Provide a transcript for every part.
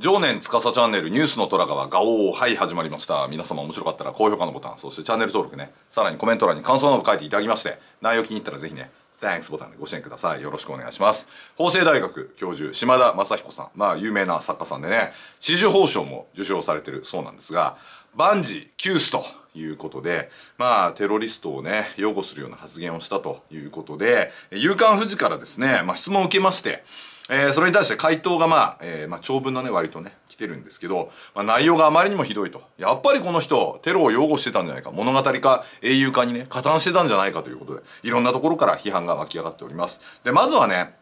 常年司チャンネルニュースの虎川ガオーはい始まりました皆様面白かったら高評価のボタンそしてチャンネル登録ねさらにコメント欄に感想など書いていただきまして内容気に入ったらぜひね Thanks ボタンでご支援くださいよろしくお願いします法政大学教授島田正彦さんまあ有名な作家さんでね紫綬褒章も受賞されてるそうなんですが万事休すということでまあテロリストをね擁護するような発言をしたということで夕刊富士からですね、まあ、質問を受けましてえー、それに対して回答がまあ、えー、まあ、長文だね、割とね、来てるんですけど、まあ、内容があまりにもひどいと。やっぱりこの人、テロを擁護してたんじゃないか、物語化、英雄化にね、加担してたんじゃないかということで、いろんなところから批判が湧き上がっております。で、まずはね、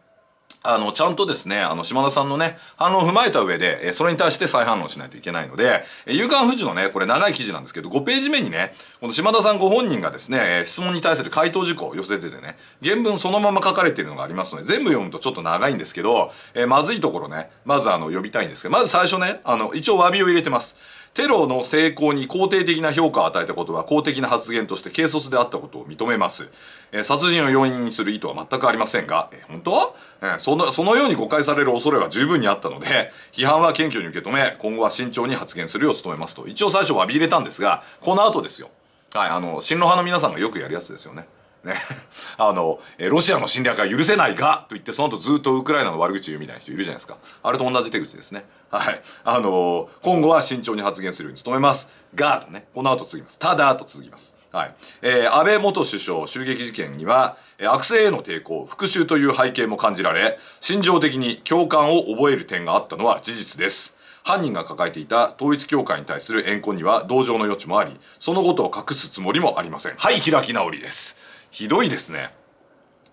あの、ちゃんとですね、あの、島田さんのね、反応を踏まえた上で、えそれに対して再反応しないといけないので、えー、夕刊富士のね、これ長い記事なんですけど、5ページ目にね、この島田さんご本人がですね、え質問に対する回答事項を寄せててね、原文そのまま書かれているのがありますので、全部読むとちょっと長いんですけど、えまずいところね、まずあの、呼びたいんですけど、まず最初ね、あの、一応詫びを入れてます。テロの成功に肯定的な評価を与えたことは公的な発言として軽率であったことを認めます、えー、殺人を容認にする意図は全くありませんが、えー、本当、えー、そのそのように誤解される恐れは十分にあったので 批判は謙虚に受け止め今後は慎重に発言するよう努めますと一応最初詫び入れたんですがこの後ですよはいあの進路派の皆さんがよくやるやつですよねね、あのロシアの侵略は許せないがと言ってその後ずっとウクライナの悪口言うみたいな人いるじゃないですかあれと同じ手口ですねはいあの今後は慎重に発言するように努めますがとねこの後続きますただと続きますはい。えー、安倍元首相襲撃事件には、悪性への抵抗、復讐という背景も感じられ、心情的に共感を覚える点があったのは事実です。犯人が抱えていた統一教会に対する怨恨には同情の余地もあり、そのことを隠すつもりもありません。はい、開き直りです。ひどいですね。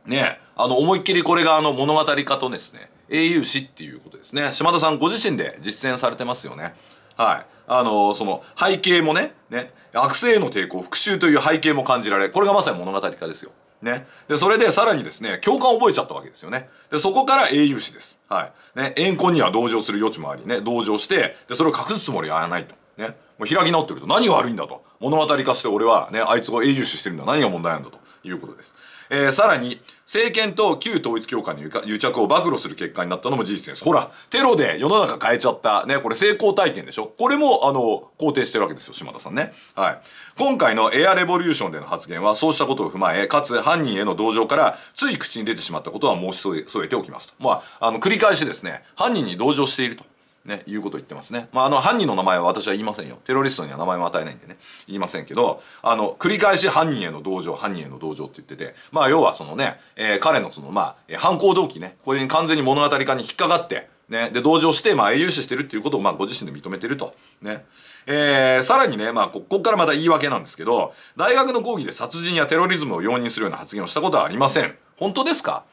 ねあの思いっきりこれがあの物語化とですね英雄史っていうことですね島田さんご自身で実践されてますよねはいあのー、その背景もねね悪性への抵抗復讐という背景も感じられこれがまさに物語化ですよね、でそれでさらにですね共感を覚えちゃったわけですよねでそこから英雄史です、はいね、怨恨には同情する余地もありね同情してでそれを隠すつもりはやないと、ね、もう開き直ってると何が悪いんだと物語化して俺は、ね、あいつが英雄史してるんだ何が問題なんだということです、えー、さらに政権と旧統一教会の癒着を暴露する結果になったのも事実ですほらテロで世の中変えちゃったねこれ成功体験でしょこれもあの肯定してるわけですよ島田さんねはい今回のエアレボリューションでの発言はそうしたことを踏まえかつ犯人への同情からつい口に出てしまったことは申し添えておきますとまああの繰り返しですね犯人に同情しているとね、いうこと言ってますね。まあ、あの、犯人の名前は私は言いませんよ。テロリストには名前も与えないんでね、言いませんけど、あの、繰り返し犯人への同情、犯人への同情って言ってて、まあ、要はそのね、えー、彼のその、まあ、犯行動機ね、これに完全に物語化に引っかかって、ね、で、同情して、まあ、英雄視してるっていうことを、まあ、ご自身で認めてると。ね。えー、さらにね、まあ、ここからまた言い訳なんですけど、大学の講義で殺人やテロリズムを容認するような発言をしたことはありません。本当ですか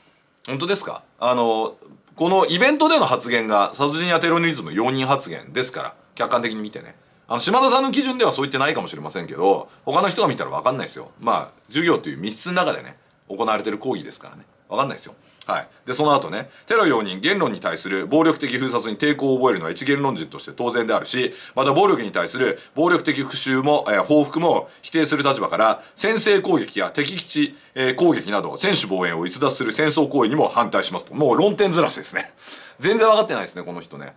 本当ですかあの、このイベントでの発言が殺人やテロリズム容認発言ですから客観的に見てねあの島田さんの基準ではそう言ってないかもしれませんけど他の人が見たら分かんないですよまあ授業という密室の中でね行われてる講義ですからね分かんないですよはい、でその後ねテロ容認言論に対する暴力的封殺に抵抗を覚えるのは一言論人として当然であるしまた暴力に対する暴力的復讐も、えー、報復も否定する立場から先制攻撃や敵基地、えー、攻撃など専守防衛を逸脱する戦争行為にも反対しますともう論点ずらしですね全然分かってないですねこの人ね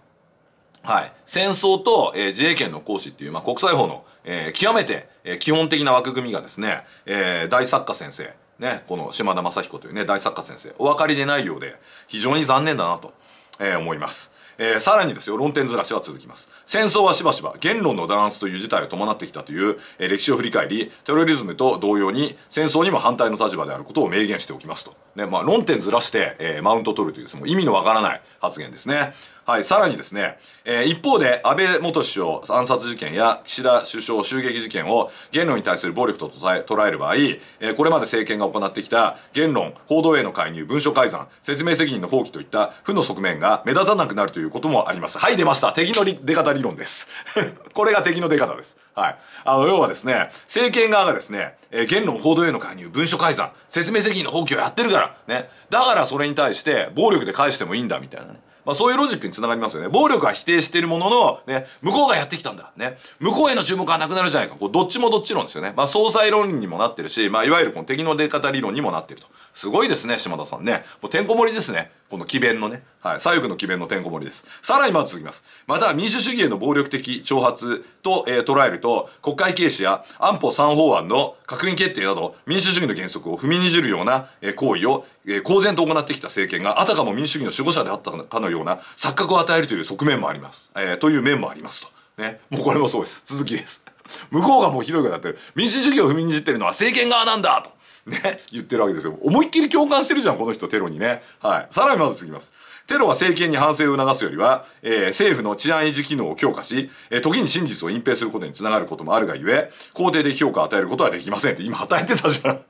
はい、戦争と、えー、自衛権の行使っていう、まあ、国際法の、えー、極めて、えー、基本的な枠組みがですね、え大作家先生ね、この島田雅彦というね、大作家先生、お分かりでないようで、非常に残念だなと、えー、思います。えー、さらにですよ、論点ずらしは続きます。戦争はしばしば言論の弾圧という事態を伴ってきたという、えー、歴史を振り返り、テロリズムと同様に戦争にも反対の立場であることを明言しておきますと。ね、まあ論点ずらして、えー、マウント取るというもう意味のわからない発言ですね。はい、さらにですね、えー、一方で安倍元首相暗殺事件や岸田首相襲撃事件を言論に対する暴力と捉える場合、えー、これまで政権が行ってきた言論、報道への介入、文書改ざん、説明責任の放棄といった負の側面が目立たなくなるということもあります。はい、出ました。敵の出方理論です。これが敵の出方です。はい。あの、要はですね、政権側がですね、えー、言論、報道への介入、文書改ざん、説明責任の放棄をやってるから、ね。だからそれに対して暴力で返してもいいんだ、みたいなね。まあ、そういうロジックにつながりますよね。暴力は否定しているものの、ね、向こうがやってきたんだ。ね。向こうへの注目はなくなるじゃないか。こう、どっちもどっち論ですよね。まあ、総裁論にもなってるし、まあ、いわゆるこの敵の出方理論にもなってると。すごいですね、島田さんね。もうてんこ盛りですね。この奇弁のね。はい。左翼の奇弁のてんこ盛りです。さらにまず続きます。また、民主主義への暴力的挑発と、えー、捉えると、国会軽視や安保3法案の閣議決定など、民主主義の原則を踏みにじるような、えー、行為を、えー、公然と行ってきた政権が、あたかも民主主義の守護者であったかのような錯覚を与えるという側面もあります。えー、という面もありますと。ね。もうこれもそうです。続きです。向こうがもうひどいことやってる民主主義を踏みにじってるのは政権側なんだとね、言ってるわけですよ。思いっきり共感してるじゃん、この人、テロにね。はい。さらにまず次ます。テロは政権に反省を促すよりは、えー、政府の治安維持機能を強化し、えー、時に真実を隠蔽することにつながることもあるがゆえ、肯定的評価を与えることはできませんって今与えてたじゃん。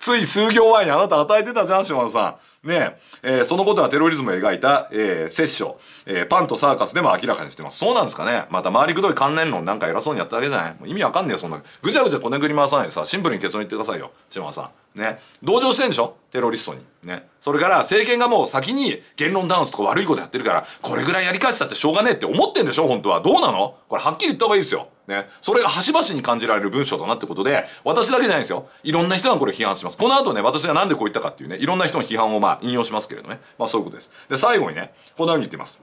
つい数行前にあなた与えてたじゃん、島田さん。ねええー、そのことはテロリズムを描いた、えー、ョン、えー、パンとサーカスでも明らかにしてます。そうなんですかねまた回りくどい関連論なんか偉そうにやっただけじゃないもう意味わかんねえよ、そんな。ぐちゃぐちゃこねぐり回さないでさ、シンプルに結論言ってくださいよ、島田さん。ね。同情してんでしょテロリストに。ね。それから政権がもう先に言論ダンスとか悪いことやってるから、これぐらいやり返したってしょうがねえって思ってんでしょ本当は。どうなのこれはっきり言った方がいいですよ。ね。それが端々に感じられる文章だなってことで、私だけじゃないんですよ。いろんな人がこれ批判します。この後ね、私がなんでこう言ったかっていうね、いろんな人の批判をまあ、引用しますけれどねまあそういうことですで最後にねこんなふうに言っています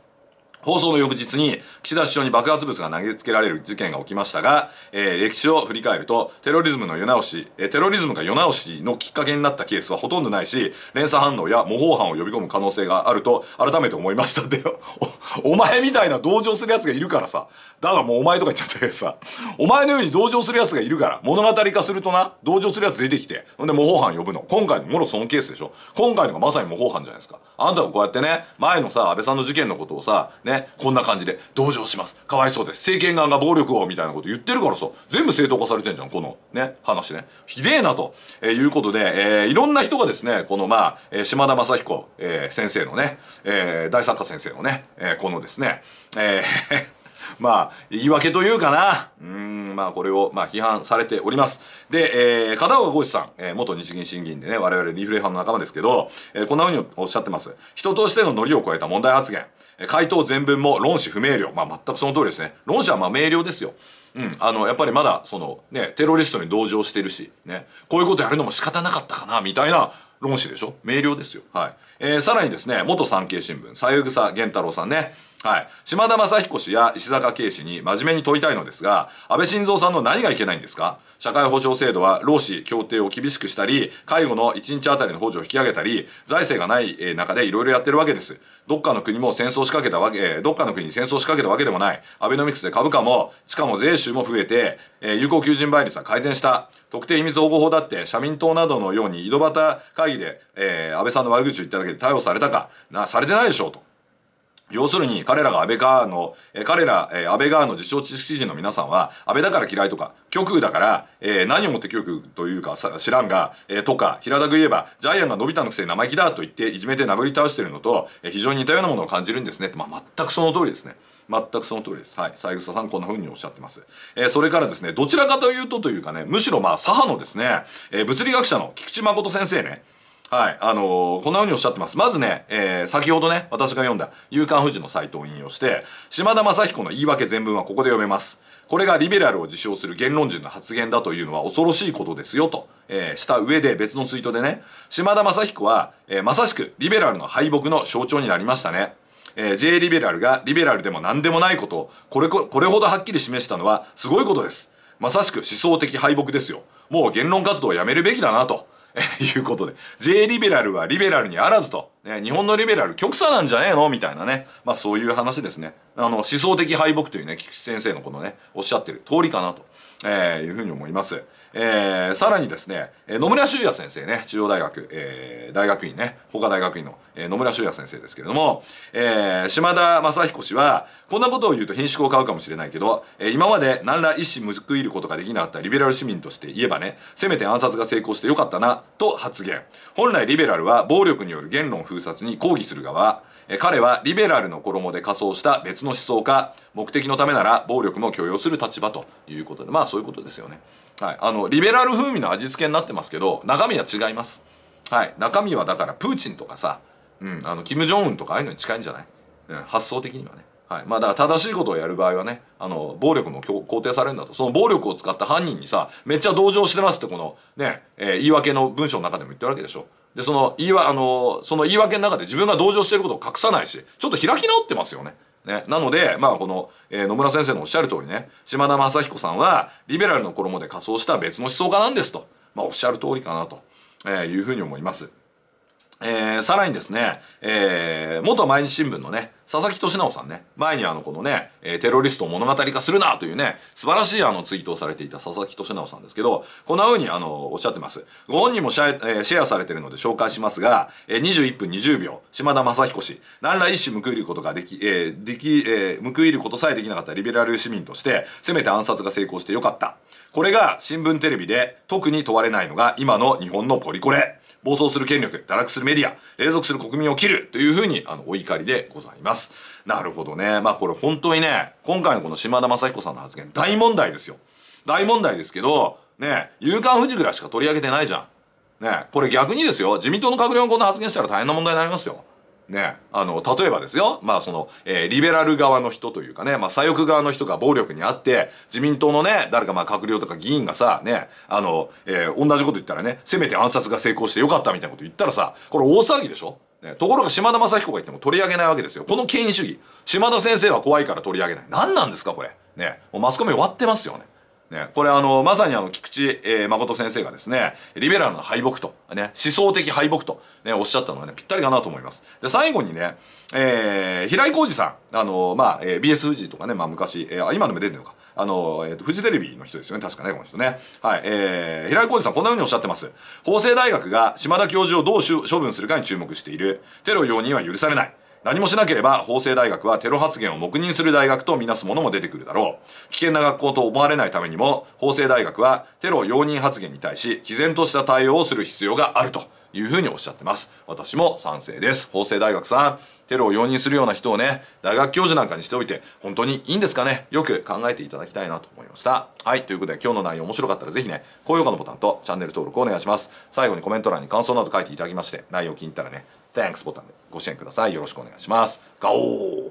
放送の翌日に岸田首相に爆発物が投げつけられる事件が起きましたが、えー、歴史を振り返るとテロリズムの世直し、えー、テロリズムが世直しのきっかけになったケースはほとんどないし連鎖反応や模倣犯を呼び込む可能性があると改めて思いましたって お前みたいな同情する奴がいるからさだからもうお前とか言っちゃったけどさお前のように同情する奴がいるから物語化するとな同情する奴出てきてほんで模倣犯呼ぶの今回のもろそのケースでしょ今回のがまさに模倣犯じゃないですかあんたがこうやってね前のさ安倍さんの事件のことをさねねこんな感じで同情しますかわいそうです政権側が暴力をみたいなこと言ってるからさ全部正当化されてんじゃんこのね話ねひでえなと、えー、いうことで、えー、いろんな人がですねこのまあ、えー、島田正彦、えー、先生のね、えー、大作家先生のね、えー、このですね、えー まあ、言い訳というかな。うん、まあ、これを、まあ、批判されております。で、えー、片岡浩二さん、えー、元日銀審議員でね、我々リフレ派の仲間ですけど、えー、こんな風におっしゃってます。人としてのノリを超えた問題発言。回答全文も論旨不明瞭まあ全くその通りですね論旨はまあ明瞭ですようん、あのやっぱりまだそのねテロリストに同情してるしねこういうことやるのも仕方なかったかなみたいな論旨でしょ明瞭ですよはいえー、さらにですね元産経新聞三枝源太郎さんねはい、島田正彦氏や石坂慶氏に真面目に問いたいのですが安倍晋三さんの何がいけないんですか社会保障制度は労使協定を厳しくしたり介護の1日あたりの補助を引き上げたり財政がない中でいろいろやってるわけですどっかの国も戦争仕掛けたわけどっかの国に戦争仕掛けたわけでもないアベノミクスで株価も地価も税収も増えて有効求人倍率は改善した特定秘密保護法だって社民党などのように井戸端会議で、えー、安倍さんの悪口を言っただけで逮捕されたか、な、されてないでしょうと。要するに、彼らが安倍側の、え彼ら、え安倍側の自称知識人の皆さんは、安倍だから嫌いとか、極右だから、えー、何をもって極右というか知らんが、えー、とか、平たく言えば、ジャイアンが伸びたのくせに生意気だと言って、いじめて殴り倒してるのと、えー、非常に似たようなものを感じるんですね。まあ、全くその通りですね。全くその通りです。はい。三枝さん、こんな風におっしゃってます。えー、それからですね、どちらかというとというかね、むしろまあ、左派のですね、えー、物理学者の菊池誠先生ね、はい。あのー、こんな風におっしゃってます。まずね、えー、先ほどね、私が読んだ、夕刊富士のサイトを引用して、島田正彦の言い訳全文はここで読めます。これがリベラルを自称する言論人の発言だというのは恐ろしいことですよと、えー、した上で別のツイートでね、島田正彦は、えー、まさしくリベラルの敗北の象徴になりましたね。えー、J リベラルがリベラルでも何でもないことをこれこれほどはっきり示したのはすごいことです。まさしく思想的敗北ですよ。もう言論活動をやめるべきだなと。いうことで、J リベラルはリベラルにあらずと、ね、日本のリベラル極左なんじゃねえのみたいなね、まあそういう話ですね。あの、思想的敗北というね、菊池先生のこのね、おっしゃってる通りかなと、えー、いうふうに思います。えー、さらにですね、え野村修也先生ね中央大学、えー、大学院ね法科大学院の、えー、野村修也先生ですけれども、えー、島田正彦氏はこんなことを言うと品種を買うかもしれないけど、えー、今まで何ら一矢報いることができなかったリベラル市民として言えばねせめて暗殺が成功してよかったなと発言本来リベラルは暴力による言論封殺に抗議する側彼はリベラルの衣で仮装した別の思想家目的のためなら暴力も許容する立場ということでまあそういうことですよね、はい、あのリベラル風味の味付けになってますけど中身は違います、はい、中身はだからプーチンとかさ、うん、あのキム・ジョンウンとかああいうのに近いんじゃない、うん、発想的にはねはいまあ、だから正しいことをやる場合はねあの暴力も肯定されるんだとその暴力を使った犯人にさめっちゃ同情してますってこのね、えー、言い訳の文章の中でも言ってるわけでしょでその言い訳、あのその言い訳の中で自分が同情していることを隠さないしちょっと開き直ってますよね。ね、なので、まあ、この、えー、野村先生のおっしゃる通りね島田正彦さんはリベラルの衣で仮装した別の思想家なんですと、まあ、おっしゃる通りかなと、えー、いうふうに思います。えー、さらにですね、えー、元毎日新聞のね、佐々木俊直さんね、前にあの、このね、えー、テロリストを物語化するなというね、素晴らしいあの、ツイートをされていた佐々木俊直さんですけど、こんな風にあの、おっしゃってます。ご本人もシェ,、えー、シェアされてるので紹介しますが、えー、21分20秒、島田正彦氏、何ら一矢報いることができ、えー、でき、えー、報いることさえできなかったリベラル市民として、せめて暗殺が成功してよかった。これが新聞テレビで特に問われないのが今の日本のポリコレ。暴走する権力、堕落するメディア、永属する国民を切るというふうに、あの、お怒りでございます。なるほどね。まあこれ本当にね、今回のこの島田正彦さんの発言、大問題ですよ。大問題ですけど、ね、夕刊富士ぐらいしか取り上げてないじゃん。ね、これ逆にですよ、自民党の閣僚がこんな発言したら大変な問題になりますよ。ね、あの例えばですよ、まあそのえー、リベラル側の人というかね、まあ、左翼側の人が暴力にあって自民党のね誰かまあ閣僚とか議員がさ、ねあのえー、同じこと言ったらねせめて暗殺が成功してよかったみたいなこと言ったらさこれ大騒ぎでしょ、ね、ところが島田正彦が言っても取り上げないわけですよこの権威主義島田先生は怖いから取り上げない何なんですかこれ、ね、もうマスコミ終わってますよね。ね、これあの、まさにあの、菊池、えー、誠先生がですね、リベラルの敗北と、ね、思想的敗北と、ね、おっしゃったのはね、ぴったりかなと思います。で、最後にね、えー、平井浩二さん、あの、まあ、えー、BS 富士とかね、まあ、昔、えー、今でも出てるのか、あの、えー、フジテレビの人ですよね、確かね、この人ね。はい、えー、平井浩二さん、こんなうにおっしゃってます。法政大学が島田教授をどう処分するかに注目している。テロ容認は許されない。何もしなければ法政大学はテロ発言を黙認する大学とみなすものも出てくるだろう危険な学校と思われないためにも法政大学はテロ容認発言に対し毅然とした対応をする必要があるというふうにおっしゃってます私も賛成です法政大学さんテロを容認するような人をね大学教授なんかにしておいて本当にいいんですかねよく考えていただきたいなと思いましたはいということで今日の内容面白かったら是非ね高評価のボタンとチャンネル登録お願いします最後にコメント欄に感想など書いていただきまして内容気に入ったらね Thanks ボタンでご支援くださいよろしくお願いしますガオー